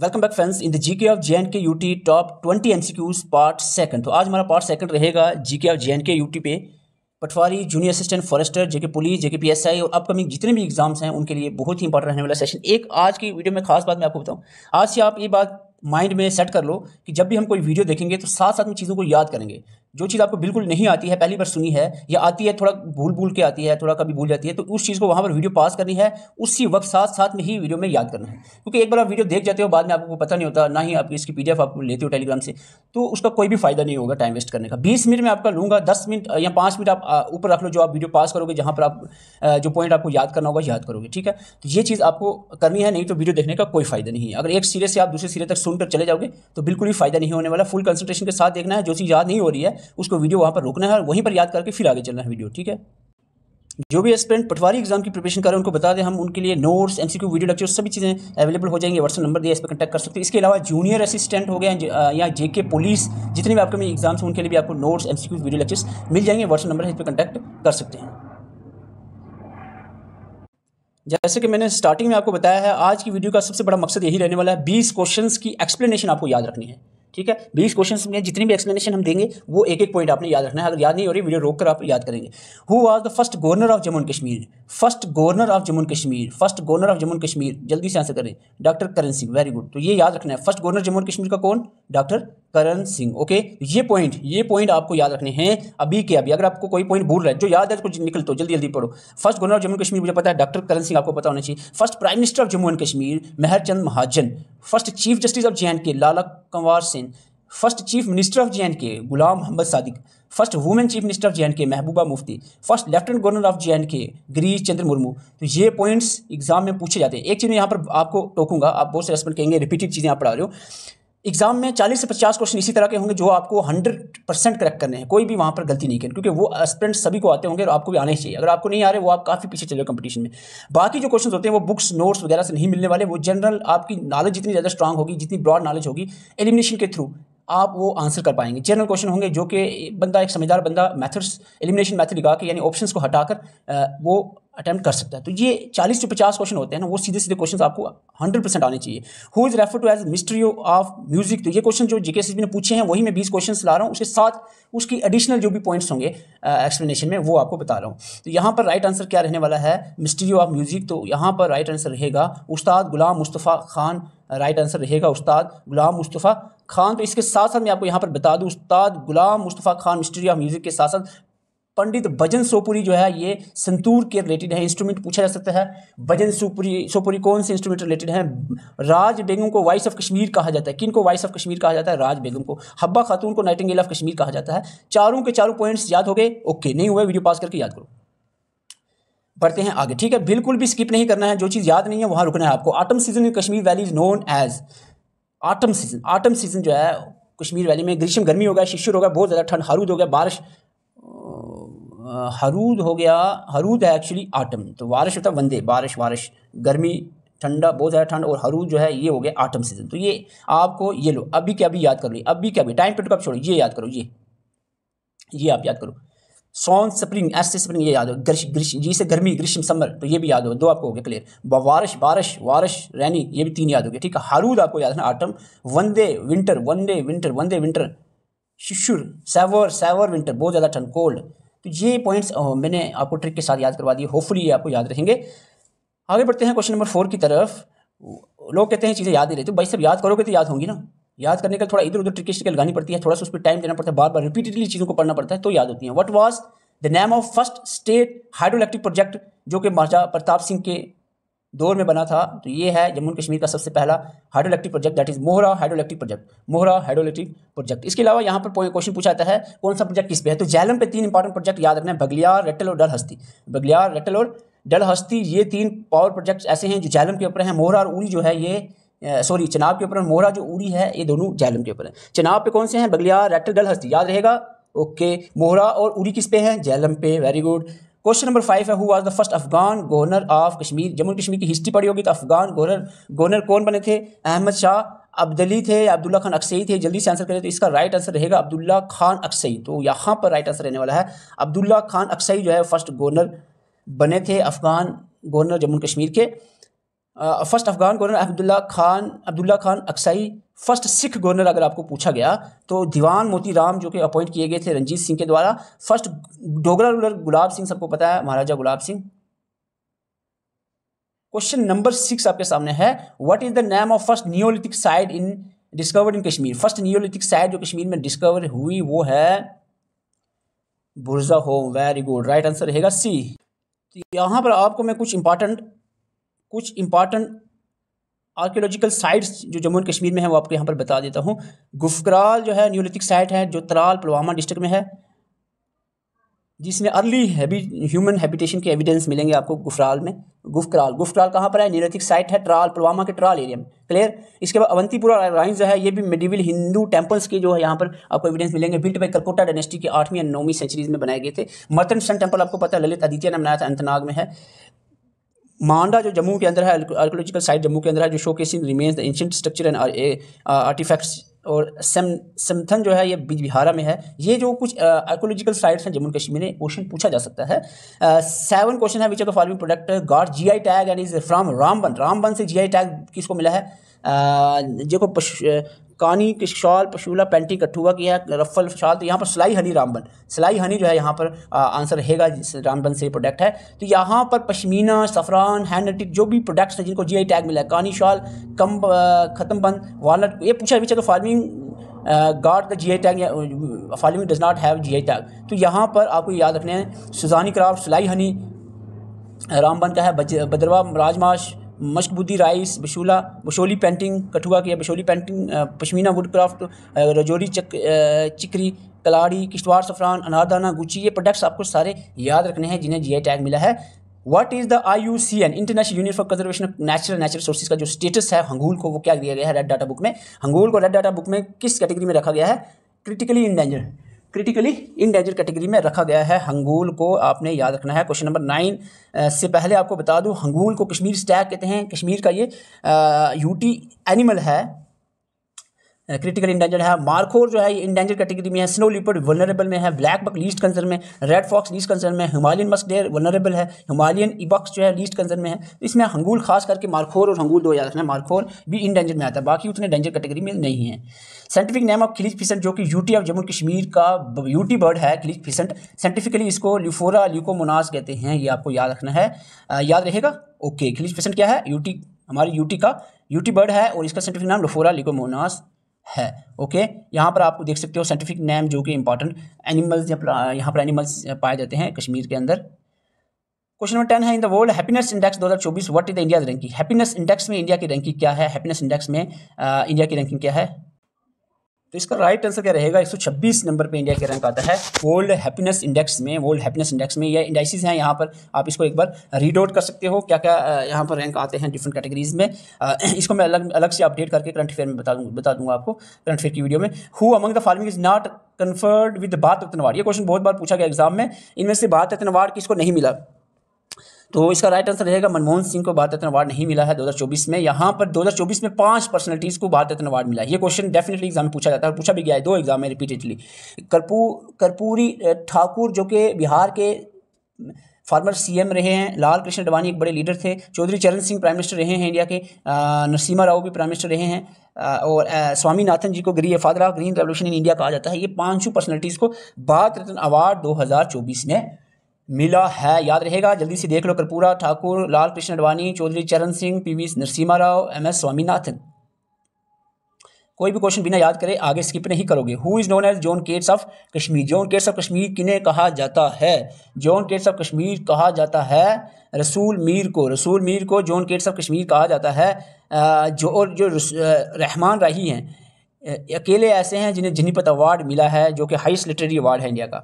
welcome back friends in the GK of J and K U T top twenty MCQs C Qs part second तो आज हमारा part second रहेगा GK of J and K U T पे patwari junior assistant forester JK police JK I और upcoming जितने भी exams हैं उनके लिए बहुत ही इंपॉर्टेंट रहने वाला सेशन एक आज की वीडियो में खास बात मैं आपको बताऊँ आज से आप ये बात माइंड में सेट कर लो कि जब भी हम कोई वीडियो देखेंगे तो साथ साथ में चीज़ों को याद करेंगे जो चीज़ आपको बिल्कुल नहीं आती है पहली बार सुनी है या आती है थोड़ा भूल भूल के आती है थोड़ा कभी भूल जाती है तो उस चीज़ को वहाँ पर वीडियो पास करनी है उसी वक्त साथ साथ में ही वीडियो में याद करना है क्योंकि एक बार आप वीडियो देख जाते हो बाद में आपको पता नहीं होता ना ही आप इसकी पी आप लेते हो टेलीग्राम से तो उसका कोई भी फायदा नहीं होगा टाइम वेस्ट करने का बीस मिनट में आपका लूँगा दस मिनट या पाँच मिनट आप ऊपर रख लो जो आप वीडियो पास करोगे जहाँ पर आप जो पॉइंट आपको याद करना होगा याद करोगे ठीक है तो ये चीज़ आपको करनी है नहीं तो वीडियो देखने का कोई फायदा नहीं है अगर एक सिरे से आप दूसरे सिरे तक सुनकर चले जाओगे तो बिल्कुल भी फायदा नहीं होने वाला फुल कंसंट्रेशन के साथ देखना है जो चीज़ याद नहीं हो रही है उसको वीडियो वहाँ पर रोकना है और वहीं पर याद करके फिर आगे चलना है वीडियो ठीक है जो भी एस्पिरेंट पटवारी एग्जाम की प्रिपरेशन कर रहे हैं उनको बता दें हम उनके लिए नोट्स एमसीक्यू वीडियो लेक्चर सभी चीज़ें अवेलेबल हो जाएंगे व्हाट्सअप नंबर दिया इस पर कंटैक्ट कर सकते हैं इसके अलावा जूनियर असिस्टेंट हो गए या जेके पुलिस जितने भी आपके एग्जाम्स हैं उनके लिए भी आपको नोट्स एमसीक्यू वीडियो लेक्चर्स मिल जाएंगे व्हाट्सअप नंबर है इस पर कंटैक्ट कर सकते हैं जैसे कि मैंने स्टार्टिंग में आपको बताया है आज की वीडियो का सबसे बड़ा मकसद यही रहने वाला है बीस क्वेश्चन की एक्सप्लेनेशन आपको याद रखनी है ठीक है बीस क्वेश्चन में जितनी भी एक्सप्लेनेशन हम देंगे वो एक एक पॉइंट आपने याद रखना है अगर याद नहीं हो रही वीडियो रोक कर आप याद करेंगे who was the first governor of Jammu Kashmir first governor of Jammu Kashmir first governor of Jammu Kashmir जल्दी से आंसर करें doctor Karan Singh very good तो ये याद रखना है फर्स्ट गवर्नर जम्मू कश्मीर का कौन डॉक्टर करण सिंह ओके ये पॉइंट ये पॉइंट आपको याद रखने हैं अभी के अभी अगर आपको कोई पॉइंट भूल रहा है जो याद है कुछ निकल तो जल्दी जल्दी पढ़ो first governor of Jammu Kashmir मुझे पता है डॉक्टर करण सिंह आपको पता होना चाहिए first prime minister of Jammu and Kashmir Mehrchand Mahajan first chief justice of J and K Lala Kanwar Singh first chief minister of J and K Ghulam Mohammad Sadiq first women chief minister of J and K Mehbooba Mufti first lieutenant governor of J and K Girish चंद्र मुर्मू तो ये points exam में पूछे जाते हैं एक चीज़ मैं यहाँ पर आपको टोकूंगा आप बहुत से रेस्पेंट कहेंगे रिपीटेड चीज़ें आप पढ़ा रहे हो एग्ज़ाम में 40 से 50 क्वेश्चन इसी तरह के होंगे जो आपको 100 परसेंट करेक्ट करने हैं कोई भी वहाँ पर गलती नहीं करें क्योंकि वो एस्पेरेंट सभी को आते होंगे और आपको भी आने चाहिए अगर आपको नहीं आ रहे वो आप काफ़ी पीछे चले कंपटीशन में बाकी जो क्वेश्चन होते हैं वो बुक्स नोट्स वगैरह से नहीं मिलने वाले वो जनरल आपकी नॉलेज जितनी ज़्यादा स्ट्रांग होगी जितनी ब्रॉड नॉलेज होगी एलिमिनेशन के थ्रू आप वो आंसर कर पाएंगे जनरल क्वेश्चन होंगे जो कि बंदा एक समझदार बंदा मैथड्स एलिमिनेशन मैथड लगा के यानी ऑप्शंस को हटाकर वो अटैम्प्ट कर सकता है तो ये चालीस से पचास क्वेश्चन होते हैं ना वो सीधे सीधे क्वेश्चन आपको हंड्रेड परसेंट आने चाहिए who is refer to as mystery of music तो ये क्वेश्चन जो जीके सी ने पूछे हैं वही मैं बीस क्वेश्चन ला रहा हूँ उसके साथ उसकी एडिशनल जो भी पॉइंट्स होंगे एक्सप्लेनेशन में वो आपको बता रहा हूँ तो यहाँ पर राइट आंसर क्या रहने वाला है मिस्ट्री ऑफ म्यूजिक तो यहाँ पर राइट आंसर रहेगा उस्ताद गुलाम मुस्तफ़ा खान राइट आंसर रहेगा उस्ताद गुलाम मुस्तफ़ा खान तो इसके साथ साथ मैं आपको यहाँ पर बता दूँ Ustad Ghulam Mustafa Khan mystery of music के साथ साथ पंडित भजन सोपुरी जो है ये संतूर के रिलेटेड है इंस्ट्रूमेंट पूछा जा सकता है भजन सोपुरी सोपुरी कौन से इंस्ट्रूमेंट रिलेटेड हैं राज बेगम को वाइस ऑफ कश्मीर कहा जाता है किन को वाइस ऑफ कश्मीर कहा जाता है राज बेगम को हब्बा खातून को नाइटिंगेल ऑफ कश्मीर कहा जाता है चारों के चारों पॉइंट्स याद हो गए ओके नहीं हुए वीडियो पास करके याद करो बढ़ते हैं आगे ठीक है बिल्कुल भी स्किप नहीं करना है जो चीज़ याद नहीं है वहाँ रुकना है आपको autumn season in Kashmir valley is known as autumn season autumn season जो है कश्मीर वैली में ग्रीष्म गर्मी होगा शिशिर होगा बहुत ज़्यादा ठंड हरूद हो गया बारिश हरूद हो गया हरूद है एक्चुअली आटम तो बारिश होता है वंदे बारिश बारिश गर्मी ठंडा बहुत ज़्यादा ठंड और हरूद जो है ये हो गया आटम सीजन तो ये आपको ये लो अभी क्या अभी याद कर लो अभी क्या अभी टाइम पीरियड कब छोड़ो ये याद करो ये ये आप याद करो सोन स्प्रिंग एस से स्प्रिंग ये याद हो ग्रीष ग्रीष जी से गर्मी ग्रीष्म समर तो ये भी याद हो दो आपको हो गया क्लियर बारिश बारिश वारिश रैनी ये भी तीन याद हो गया ठीक है हारूद आपको याद है ना आटम वंदे विंटर वनडे विंटर वंदे विंटर शिशुर सैवर सैवर विंटर बहुत ज़्यादा ठंड कोल्ड तो ये पॉइंट्स मैंने आपको ट्रिक के साथ याद करवा दिए होपफुली ये आपको याद रहेंगे आगे बढ़ते हैं क्वेश्चन नंबर फोर की तरफ लोग कहते हैं चीज़ें याद ही रहती तो भाई सब याद करोगे तो याद होंगी ना याद करने के लिए थोड़ा इधर उधर ट्रिकी स्टिकल लगानी पड़ती है थोड़ा सा उस पर टाइम देना पड़ता है बार बार रिपीटेडली चीज़ों को पढ़ना पड़ता है तो याद होती है what was the name of first state hydro electric project जो कि महाराजा प्रताप सिंह के दौर में बना था तो ये है जम्मू कश्मीर का सबसे पहला hydro electric project that is Mohra hydro electric project Mohra hydro electric project इसके अलावा यहाँ पर क्वेश्चन पूछा जाता है कौन सा प्रोजेक्ट किस पे है तो जैलम पे तीन इंपॉर्टेंट प्रोजेक्ट याद रखना है बगलियार रेटल और डल हस्ती बगलियार रेटल और डल हस्ती ये तीन पावर प्रोजेक्ट्स ऐसे हैं जो जैलम के ऊपर हैं मोहरा और ऊरी जो है ये सॉरी चनाब के ऊपर मोहरा जो उड़ी है ये दोनों जहलम के ऊपर है चनाब पे कौन से हैं बगलिया रेटर डल हस्ती याद रहेगा ओके मोहरा और उड़ी किस पे हैं जहलम पे very good question number five है who was the first Afghan governor of Kashmir Jammu Kashmir की हिस्ट्री पढ़ी होगी तो अफगान गवर्नर गवर्नर कौन बने थे अहमद शाह अब्दली थे अब्दुल्ला खान अक्सई थे जल्दी से आंसर करें तो इसका राइट आंसर रहेगा अब्दुल्ला खान अक्सई तो यहाँ पर राइट आंसर रहने वाला है अब्दुल्ला खान अक्सई जो है फर्स्ट गवर्नर बने थे अफगान गवर्नर जम्मू कश्मीर के first Afghan governor Abdullah Khan Abdullah Khan अक्साई फर्स्ट सिख गवर्नर अगर आपको पूछा गया तो दीवान मोती राम जो कि अपॉइंट किए गए थे रंजीत सिंह के द्वारा फर्स्ट डोगरा रूलर गुलाब सिंह सबको पता है Maharaja Gulab Singh question number six आपके सामने है what is the name of first neolithic site in discovered in Kashmir first neolithic site जो कश्मीर में डिस्कवर हुई वो है Burzahom very good right answer रहेगा सी तो यहाँ पर आपको मैं कुछ इंपॉर्टेंट कुछ इंपॉर्टेंट आर्कियोलॉजिकल साइट्स जो जम्मू एंड कश्मीर में है वो आपको यहाँ पर बता देता हूँ गुफकराल जो है न्यूलिथिक साइट है जो तराल पुलवामा डिस्ट्रिक्ट में है जिसमें अर्ली हैबी ह्यूमन हैबिटेशन के एविडेंस मिलेंगे आपको गुफराल में गुफकराल गुफकराल कहाँ पर है न्यूलिथिक साइट है ट्राल पुलवामा के ट्राल एरिया में क्लियर इसके बाद अवंतीपुरा राइन्स जो है ये भी मेडिविल हिंदू टेम्पल्स के जो है यहाँ पर आपको एविडेंस मिलेंगे बिल्ट बाई कलकोटा डायनेस्टी के आठवीं या नौवीं सेंचुरीज में बनाए गए थे मर्तन सन टेम्पल आपको पता है ललित आदित्य ने बनाया था अंतनाग में है मांडा जो जम्मू के अंदर है आर्कोलॉजिकल साइट जम्मू के अंदर है जो show remains remains the ancient structure and artifacts और सेम सेमथन जो है ये बिहारा में है ये जो कुछ आर्कोलॉजिकल uh, साइट्स हैं जम्मू कश्मीर में क्वेश्चन पूछा जा सकता है सेवन uh, क्वेश्चन है which of the following product got G I tag and is from Ramban Ramban से जी आई टैग किसको मिला है जो uh, कानी की शॉल पशूला पेंटी कठुआ की है रफल शॉल तो यहाँ पर सिलाई हनी रामबन सिलाई हनी जो है यहाँ पर आंसर रहेगा रामबन से प्रोडक्ट है तो यहाँ पर पशमीना सफ़रान हैंड एटिक जो भी प्रोडक्ट्स हैं जिनको जीआई टैग मिला है कानी शॉल कम ख़त्म बंद वॉलट ये पूछा पीछे तो फार्मिंग गार्ड का I tag following does not have I tag तो यहाँ पर आपको याद रखना है सुजानी क्राफ्ट सिलाई हनी रामबन का है बदरवा राजमाश मशकबूदी राइस बशूला बशोली पेंटिंग कठुआ की Basohli painting pashmina wood craft Rajouri चक चिकरी कलाड़ी किश्तवाड़ सफ़रान अनारदाना गुची ये प्रोडक्ट्स आपको सारे याद रखने हैं जिन्हें जी आई टैग मिला है what is the I U C N International Union for Conservation of Natural Natural Resource का जो स्टेटस है हंगूल को वो क्या दिया गया है रेड डाटा बुक में हंगूल को रेड डाटा बुक में किस कैटेगरी में रखा गया है critically endanger critically danger category में रखा गया है हंगूल को आपने याद रखना है क्वेश्चन नंबर नाइन से पहले आपको बता दूं हंगूल को कश्मीर स्टैग कहते हैं कश्मीर का ये यूटी एनिमल है क्रिटिकल इंडेंजर है मार्खोर जो है ये इंडेंजर कैटेगरी में है स्नो लिपर्ड वनरेबल में है ब्लैक बक लीस्ट कंसर्न में रेड फॉक्स लीस्ट कंसर्न में हिमालयन मस्क डेयर वनरेबल है हिमालयन इबक्स जो है लीस्ट कंसर्न में है तो इसमें हंगूल खास करके मारखोर और हंगूल दो याद रखना मारखोर भी इंडेंजर में आता है बाकी उतने डेंजर कैटेगरी में नहीं है scientific name of kalij pheasant जो कि यूटी ऑफ जम्मू कश्मीर का यूटी बर्ड है खिलिज फिसेंट साइंटिफिकली इसको ल्यूफोरा ल्यूकोमोनास कहते हैं ये आपको याद रखना है याद रहेगा ओके खिलिज फिसेंट क्या है यूटी हमारी यूटी का यूटी बर्ड है और इसका साइंटिफिक नाम लोफोरा लिकोमोनास है ओके यहाँ पर आप देख सकते हो साइंटिफिक नेम जो कि इंपॉर्टेंट एनिमल्स यहाँ पर एनिमल्स पाए जाते हैं कश्मीर के अंदर क्वेश्चन नंबर टेन है in the world happiness index 2024 what is the India ranking happiness index में इंडिया की रैंकिंग क्या है हैप्पीनेस इंडेक्स में इंडिया uh, की रैंकिंग क्या है तो इसका राइट आंसर क्या रहेगा 126 नंबर पे इंडिया के रैंक आता है वर्ल्ड हैप्पीनेस इंडेक्स में वर्ल्ड हैप्पीनेस इंडेक्स में यह इंडाइसिस हैं यहाँ पर आप इसको एक बार रीड आउट कर सकते हो क्या क्या यहाँ पर रैंक आते हैं डिफरेंट कैटेगरीज में इसको मैं अलग अलग से अपडेट करके करंट अफेयर में बता दूँ बता दूँगा आपको करंट अफेयर की वीडियो में who among the following is not conferred with Bharat Ratna ये क्वेश्चन बहुत बार पूछा गया एग्जाम में इनमें से बात रत्नवाड़ किसको नहीं मिला तो इसका राइट आंसर रहेगा मनमोहन सिंह को भारत रत्न अवार्ड नहीं मिला है 2024 में यहाँ पर 2024 में पांच पर्सनलिटीज़ को भारत रत्न अवार्ड मिला है ये क्वेश्चन डेफिनेटली एग्जाम में पूछा जाता है और पूछा भी गया है दो एग्जाम में रिपीटेडली कर्पू कर्पूरी ठाकुर जो कि बिहार के फार्मर सीएम रहे हैं लाल कृष्ण अडवाणी एक बड़े लीडर थे चौधरी चरण सिंह प्राइम मिनिस्टर रहे हैं इंडिया के नरसीमा राव भी प्राइम मिनिस्टर रहे हैं और स्वामीनाथन जी को ग्री father of green revolution in India कहा जाता है ये पांचों पर्सनलिटीज़ को भारत रत्न अवार्ड 2024 में मिला है याद रहेगा जल्दी से देख लो कर्पूरा ठाकुर लाल Krishna Advani Chaudhary Charan Singh P V Narasimha Rao M S Swaminathan कोई भी क्वेश्चन बिना याद करे आगे स्किप नहीं करोगे who is known as John Keats of Kashmir John Keats of Kashmir किन्हें कहा जाता है जोन केट्स ऑफ कश्मीर कहा जाता है रसूल मीर को रसूल मीर को जोन केट्स ऑफ कश्मीर कहा जाता है जो और जो रहमान राही हैं अकेले ऐसे हैं जिन्हें जनीपत अवार्ड मिला है जो कि हाइस्ट लिटरेरी अवार्ड है इंडिया का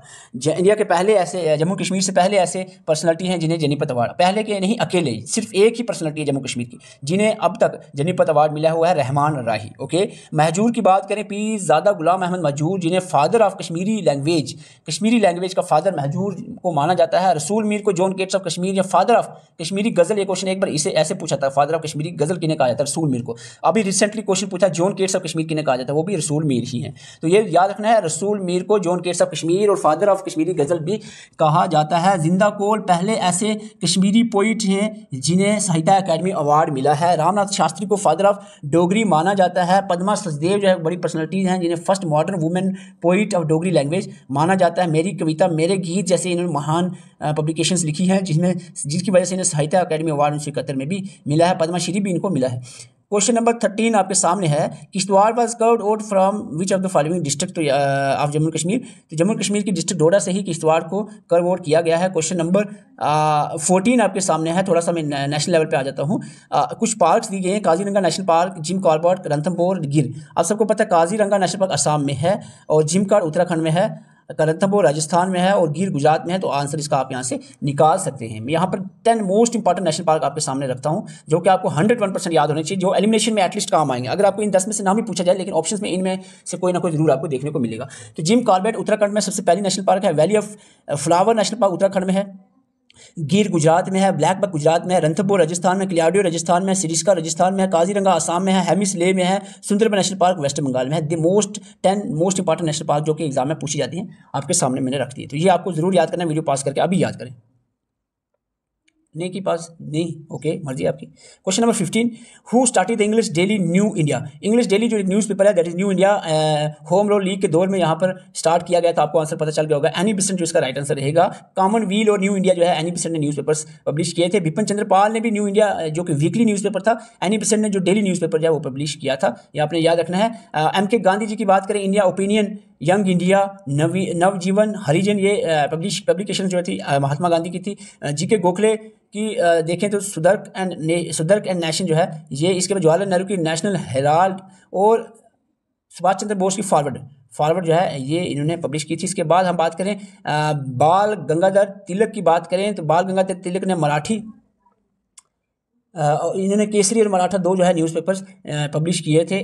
इंडिया के पहले ऐसे जम्मू कश्मीर से पहले ऐसे पर्सनलिटी हैं जिन्हें जनीपत अवार्ड पहले के नहीं अकेले सिर्फ एक ही पर्सनलिटी है जम्मू कश्मीर की जिन्हें अब तक जनीपत अवार्ड मिला हुआ है रहमान राही ओके महजूर की बात करें पी ज़्यादा गुलाम अहमद महजूर जिन्हें father of Kashmiri language Kashmiri language का फादर महजूर को माना जाता है रसूल मीर को जॉन केट्स ऑफ कश्मीर या फादर ऑफ कश्मीरी गज़ल ये क्वेश्चन एक बार इसे ऐसे पूछा था फादर ऑफ कश्मीरी गज़ल किन्हें कहा जाता है रसूल मीर को अभी रिसेंटली क्वेश्चन पूछा जॉन केट्स ऑफ कश्मीर किन्हें कहा जाता है जाता है वो भी रसूल मीर ही हैं तो ये याद रखना है रसूल मीर को जॉन केट्स ऑफ कश्मीर और फादर ऑफ कश्मीरी गज़ल भी कहा जाता है जिंदा कोल पहले ऐसे कश्मीरी पोइट हैं जिन्हें साहित्य अकेडमी अवार्ड मिला है रामनाथ शास्त्री को फादर ऑफ डोगरी माना जाता है पदमा सचदेव जो है बड़ी पर्सनलिटीज़ हैं जिन्हें first modern women poet of Dogri language माना जाता है मेरी कविता मेरे गीत जैसे इन्होंने महान पब्लिकेशंस लिखी हैं जिसमें जिसकी वजह से इन्हें साहित्य अकेडमी अवार्ड उनसे कतर में भी मिला है पद्माश्री भी इनको मिला है क्वेश्चन नंबर थर्टीन आपके सामने है Kishtwar was carved out from which of the following district of Jammu Kashmir तो जम्मू कश्मीर की डिस्ट्रिक्ट डोडा से ही किश्तवाड़ को कर्व आउट किया गया है क्वेश्चन नंबर फोर्टीन आपके सामने है थोड़ा सा मैं नेशनल लेवल पर आ जाता हूँ uh, कुछ पार्क दिए गए हैं Kaziranga national park Jim Corbett Ranthambore Gir आप सबको पता है काजीरंगा नेशनल पार्क आसाम में है और जिम कार्ड उत्तराखंड में है करंथपुर राजस्थान में है और गिर गुजरात में है तो आंसर इसका आप यहाँ से निकाल सकते हैं मैं यहाँ पर ten most important national park आपके सामने रखता हूँ जो कि आपको हंड्रेड वन परसेंट याद होने चाहिए जो एलिमिनेशन में एटलीस्ट काम आएंगे अगर आपको इन दस में से नाम भी पूछा जाए लेकिन ऑप्शन में इनमें से कोई ना कोई जरूर आपको देखने को मिलेगा तो जिम कार्बेट उत्तराखंड में सबसे पहली नेशनल पार्क है valley of flower national park Uttarakhand में है गिर गुजरात में है ब्लैक बक गुजरात में है रंथपुर राजस्थान में क्लियाडियो राजस्थान में सिरिस्का राजस्थान में है काजीरंगा आसाम में है हेमिस ले में है Sundarban national park West Bengal में है the most ten most important national park जो कि एग्जाम में पूछी जाती है आपके सामने मैंने रख दी तो ये आपको जरूर याद करना वीडियो पास करके अभी याद करें ने की पास नहीं ओके okay, मर्जी आपकी question number fifteen who start the English daily New India English daily जो न्यूज़ पेपर है that is New India home rule league के दौर में यहाँ पर स्टार्ट किया गया था आपको आंसर पता चल गया होगा एनी बिसेंट जो इसका राइट आंसर रहेगा कॉमन व्हील और न्यू इंडिया जो है एनी बिसेंट ने न्यूज़ पब्लिश किए थे बिपिन चंद्र पाल ने भी न्यू इंडिया uh, जो कि वीकली न्यूज़ था एनी बिसेंट ने जो डेली न्यूज़ जो है वो पब्लिश किया था ये आपने याद रखना है एम के गांधी जी की बात करें इंडिया ओपिनियन यंग इंडिया नवी नवजीवन हरिजन ये पब्लिश पब्लिकेशन जो थी महात्मा गांधी की थी जी के गोखले की देखें तो सुदर्क एंड ने सुदर्क एंड नेशन जो है ये इसके बाद जवाहरलाल नेहरू की नेशनल हेराल्ड और सुभाष चंद्र बोस की फॉरवर्ड फॉरवर्ड जो है ये इन्होंने पब्लिश की थी इसके बाद हम बात करें बाल गंगाधर तिलक की बात करें तो बाल गंगाधर तिलक ने मराठी और इन्होंने केसरी और मराठा दो जो है न्यूज़पेपर्स पब्लिश किए थे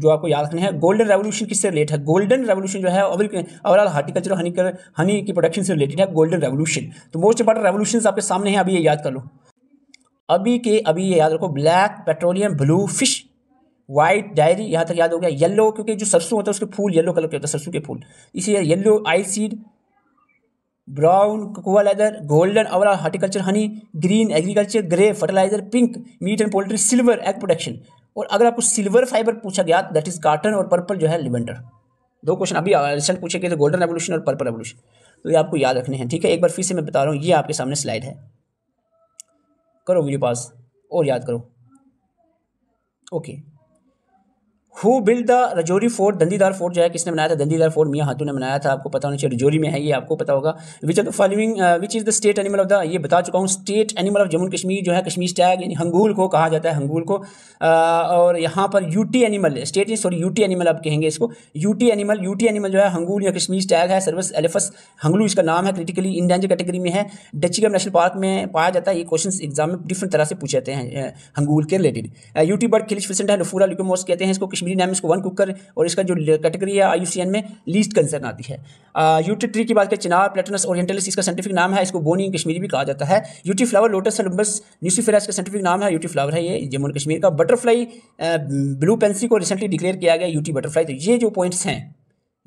जो आपको याद रखने हैं गोल्डन रेवोल्यूशन किससे रिलेट है गोल्डन रेवोल्यूशन जो है ओवरऑल हार्टिकल्चर हनी कर हनी की प्रोडक्शन से रिलेटेड है गोल्डन रेवोल्यूशन तो मोस्ट इंपॉर्टेंट रेवोल्यूशन आपके सामने हैं अभी ये याद कर लो अभी के अभी ये याद रखो black petroleum blue fish white dairy यहाँ तक याद हो गया येलो क्योंकि जो सरसों होता है उसके फूल येलो कलर के होता है सरसों के फूल इसी yellow oil seed brown cocoa leather golden अवरा horticulture honey green agriculture grey fertilizer pink meat and poultry silver egg protection और अगर आपको सिल्वर फाइबर पूछा गया दैट इज काटन और पर्पल जो है लिवेंडर दो क्वेश्चन अभी रिसेंट पूछे गए थे गोल्डन रेवोल्यूशन और पर्पल रेवोल्यूशन तो ये आपको याद रखने हैं ठीक है एक बार फिर से मैं बता रहा हूँ ये आपके सामने स्लाइड है करो वीडियो पास और याद करो okay who build the Rajouri fort Dandidar fort जो है किसने बनाया था दंदीदार फोर्ट मियाँ हाथों ने बनाया था आपको पता होना चाहिए रजौरी में है ये आपको पता होगा which are the following which is the state animal of the ये बता चुका हूँ state animal of Jammu Kashmir जो है कश्मीर टैग यानी हंगूल को कहा जाता है हंगूल को uh, और यहाँ पर UT animal state sorry UT animal आप कहेंगे इसको यूटी एनिमल यूटी एनिमल जो है हंगूल या कश्मीर स्टैग है सर्वस एलिफस हंगलू इसका नाम है क्रिटिकली इंडेंजर कैटेगरी में है डचीगम नेशनल पार्क में पाया जाता है ये क्वेश्चन एग्जाम में डिफरेंट तरह से पूछे जाते हैं uh, हंगूल के रिलेटेड यूटी बर्ड खिलिश फिसेंट है लफूरा लिकोमोस कहते हैं इसको कश्मीर डिग्री नाम इसको वन कुकर और इसका जो कैटेगरी है आई में लीस्ट कंसर्न आती है यूटी ट्री की बात करें चिनार प्लेटनस ओरिएंटलिस इसका साइंटिफिक नाम है इसको बोनी कश्मीरी भी कहा जाता है UT flower lotus Nelumbo nucifera इसका साइंटिफिक नाम है यूटी फ्लावर है ये जम्मू एंड कश्मीर का बटरफ्लाई ब्लू पेंसिल को रिसेंटली डिक्लेयर किया गया यूटी बटरफ्लाई तो ये जो पॉइंट्स हैं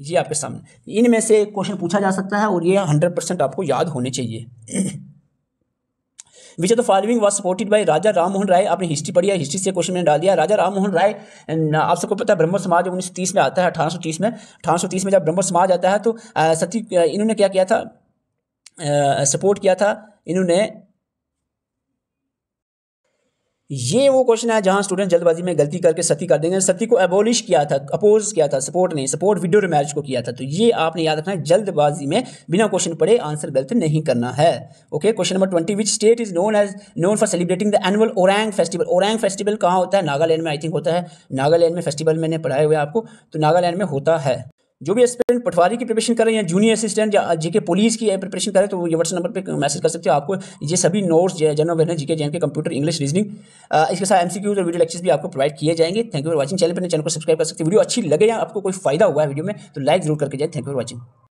ये आपके सामने इनमें से क्वेश्चन पूछा जा सकता है और ये हंड्रेड आपको याद होने चाहिए which of the following was supported by Raja Rammohan Roy आपने हिस्ट्री पढ़ी है हिस्ट्री से क्वेश्चन मैंने डाल दिया राजा राममोहन राय आप सबको पता है ब्रह्म समाज उन्नीस में आता है अठारह तीस में अठारह सौ तीस में जब ब्रह्म समाज आता है तो सती इन्होंने क्या किया था सपोर्ट किया था इन्होंने ये वो क्वेश्चन है जहां स्टूडेंट जल्दबाजी में गलती करके सती कर देंगे सती को एबोलिश किया था अपोज किया था सपोर्ट नहीं सपोर्ट विडो रिमैरिज को किया था तो ये आपने याद रखना है जल्दबाजी में बिना क्वेश्चन पढ़े आंसर गलत नहीं करना है okay question number twenty which state is known as known for celebrating the annual orange festival orange festival कहाँ होता है नागालैंड में आई थिंक होता है नागालैंड में फेस्टिवल मैंने पढ़ाए हुए आपको तो नागालैंड में होता है जो भी एस्पिरेंट पटवारी की प्रिपरेशन करें या जूनियर असिस्टेंट या जीके पुलिस की प्रिपरेशन करें तो ये व्हाट्सएप नंबर पे मैसेज कर सकते हो आपको ये सभी नोट्स जनरल अवेयरनेस जीके जैन के कंप्यूटर इंग्लिश रीजनिंग इसके साथ एमसीक्यूज और वीडियो लेक्चर्स भी आपको प्रोवाइड किए जाएंगे thank you for watching channel पर चैनल को सब्सक्राइब कर सकते हैं वीडियो अच्छी लगे या आपको कोई फायदा हुआ है वीडियो में तो लाइक जरूर करके जाए थैंक यू फॉर वॉचिंग